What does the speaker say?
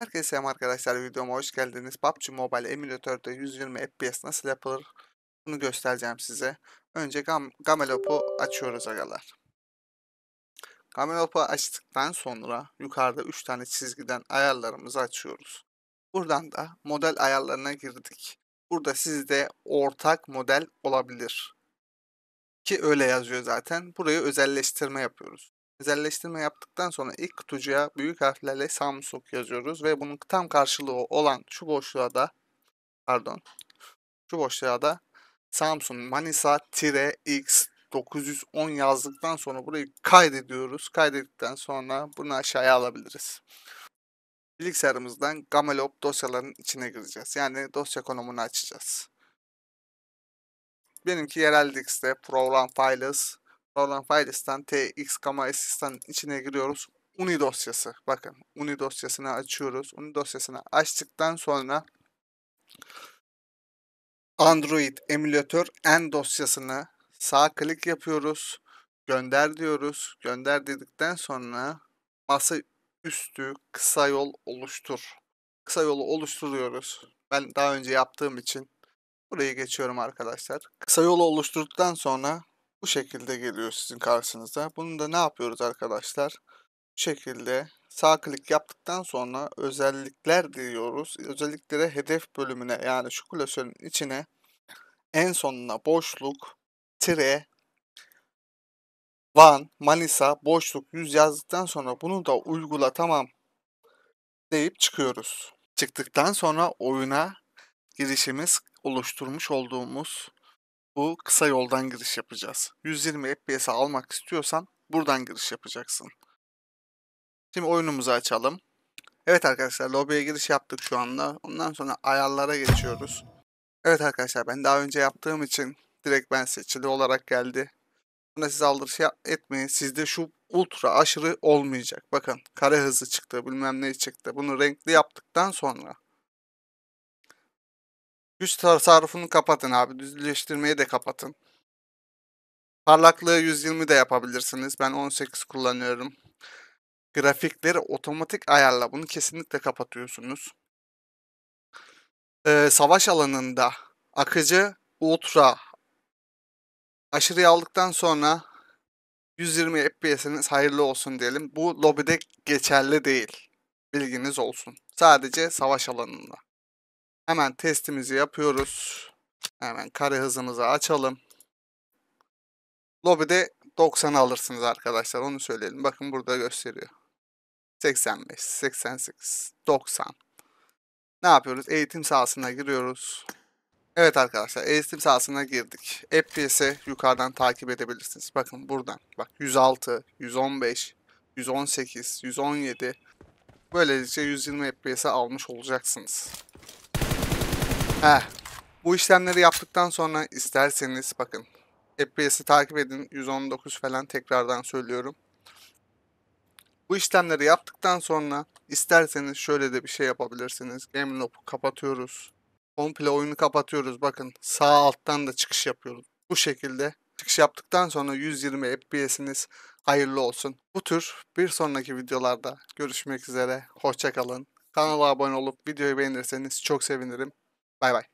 Herkese selam arkadaşlar videoma hoş geldiniz. PUBG Mobile emülatörde 120 FPS nasıl yapılır bunu göstereceğim size. Önce Gam Gamelop'u açıyoruz arkadaşlar. Gamelop'u açtıktan sonra yukarıda 3 tane çizgiden ayarlarımızı açıyoruz. Buradan da model ayarlarına girdik. Burada sizde ortak model olabilir. Ki öyle yazıyor zaten. Buraya özelleştirme yapıyoruz özelleştirme yaptıktan sonra ilk kutucuya büyük harflerle Samsung yazıyoruz ve bunun tam karşılığı olan şu boşluğa da pardon şu boşluğa da Samsung Manisa tire X 910 yazdıktan sonra burayı kaydediyoruz. Kaydettikten sonra bunu aşağıya alabiliriz. Bilgisayarımızdan Gamelop dosyaların içine gireceğiz. Yani dosya konumunu açacağız. Benimki yerel diskte program files olan Files'ten TX Gamma Assist'ten içine giriyoruz. Uni dosyası. Bakın Uni dosyasını açıyoruz. Uni dosyasını açtıktan sonra Android emülatör en dosyasını sağ klik yapıyoruz. Gönder diyoruz. Gönder dedikten sonra masa üstü kısa yol oluştur. Kısa yolu oluşturuyoruz. Ben daha önce yaptığım için burayı geçiyorum arkadaşlar. Kısa yolu oluşturduktan sonra bu şekilde geliyor sizin karşınıza. Bunu da ne yapıyoruz arkadaşlar? Bu şekilde sağ klik yaptıktan sonra özellikler diyoruz. Özelliklere hedef bölümüne yani şu klasörün içine en sonuna boşluk tire Van, Manisa, boşluk 100 yazdıktan sonra bunu da uygula tamam deyip çıkıyoruz. Çıktıktan sonra oyuna girişimiz oluşturmuş olduğumuz bu kısa yoldan giriş yapacağız. 120 FPS almak istiyorsan buradan giriş yapacaksın. Şimdi oyunumuzu açalım. Evet arkadaşlar lobiye giriş yaptık şu anda. Ondan sonra ayarlara geçiyoruz. Evet arkadaşlar ben daha önce yaptığım için direkt ben seçili olarak geldi. Buna siz aldırış etmeyin. Sizde şu ultra aşırı olmayacak. Bakın kare hızı çıktı bilmem ne çıktı. Bunu renkli yaptıktan sonra Güç tasarrufunu kapatın abi. Düzleştirmeyi de kapatın. Parlaklığı 120 de yapabilirsiniz. Ben 18 kullanıyorum. Grafikleri otomatik ayarla. Bunu kesinlikle kapatıyorsunuz. Ee, savaş alanında akıcı ultra aşırı aldıktan sonra 120 FPS'iniz hayırlı olsun diyelim. Bu lobide geçerli değil. Bilginiz olsun. Sadece savaş alanında. Hemen testimizi yapıyoruz. Hemen kare hızımızı açalım. Lobide 90 alırsınız arkadaşlar onu söyleyelim. Bakın burada gösteriyor. 85, 88, 90. Ne yapıyoruz? Eğitim sahasına giriyoruz. Evet arkadaşlar eğitim sahasına girdik. FPS'i yukarıdan takip edebilirsiniz. Bakın buradan. Bak 106, 115, 118, 117. Böylece 120 FPS'e almış olacaksınız. Heh. Bu işlemleri yaptıktan sonra isterseniz bakın. FPS'i takip edin. 119 falan tekrardan söylüyorum. Bu işlemleri yaptıktan sonra isterseniz şöyle de bir şey yapabilirsiniz. Game loop'u kapatıyoruz. Komple oyunu kapatıyoruz. Bakın sağ alttan da çıkış yapıyoruz. Bu şekilde çıkış yaptıktan sonra 120 FPS'iniz hayırlı olsun. Bu tür bir sonraki videolarda görüşmek üzere. Hoşçakalın. Kanala abone olup videoyu beğenirseniz çok sevinirim. Bye bye.